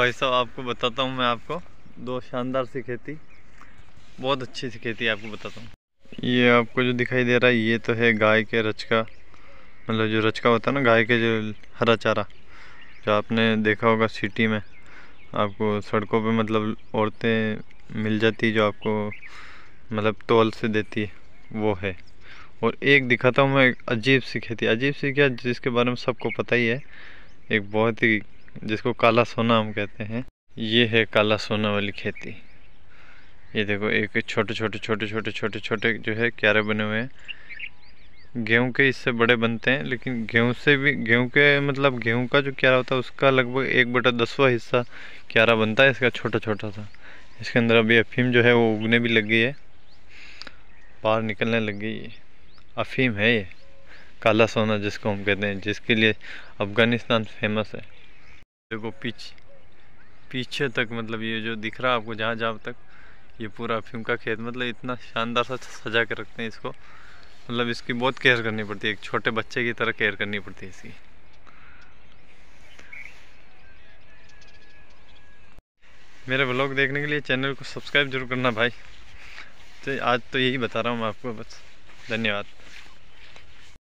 भाई साहब आपको बताता हूँ मैं आपको दो शानदार सी खेती बहुत अच्छी सी खेती आपको बताता हूँ ये आपको जो दिखाई दे रहा है ये तो है गाय के रचका मतलब जो रचका होता है ना गाय के जो हरा चारा जो आपने देखा होगा सिटी में आपको सड़कों पे मतलब औरतें मिल जाती जो आपको मतलब तोल से देती है वो है और एक दिखाता हूँ मैं अजीब सी खेती अजीब सी क्या जिसके बारे में सबको पता ही है एक बहुत ही जिसको काला सोना हम कहते हैं ये है काला सोना वाली खेती ये देखो एक छोटे छोटे छोटे छोटे छोटे छोटे जो है क्यारे बने हुए हैं गेहूं के इससे बड़े बनते हैं लेकिन गेहूं से भी गेहूं के मतलब गेहूं का जो क्यारा होता है उसका लगभग एक बटा दसवा हिस्सा क्यारा बनता है इसका छोटा छोटा सा इसके अंदर अभी अफीम जो है वो उगने भी लग गई है बाहर निकलने लग गई है अफीम है ये काला सोना जिसको हम कहते हैं जिसके लिए अफ़गानिस्तान फेमस है देखो पीछे पीछे तक मतलब ये जो दिख रहा है आपको जहाँ जहाँ तक ये पूरा अफीम का खेत मतलब इतना शानदार सा सजा के रखते हैं इसको मतलब इसकी बहुत केयर करनी पड़ती है एक छोटे बच्चे की तरह केयर करनी पड़ती है इसकी मेरे ब्लॉग देखने के लिए चैनल को सब्सक्राइब जरूर करना भाई तो आज तो यही बता रहा हूँ मैं आपको बस धन्यवाद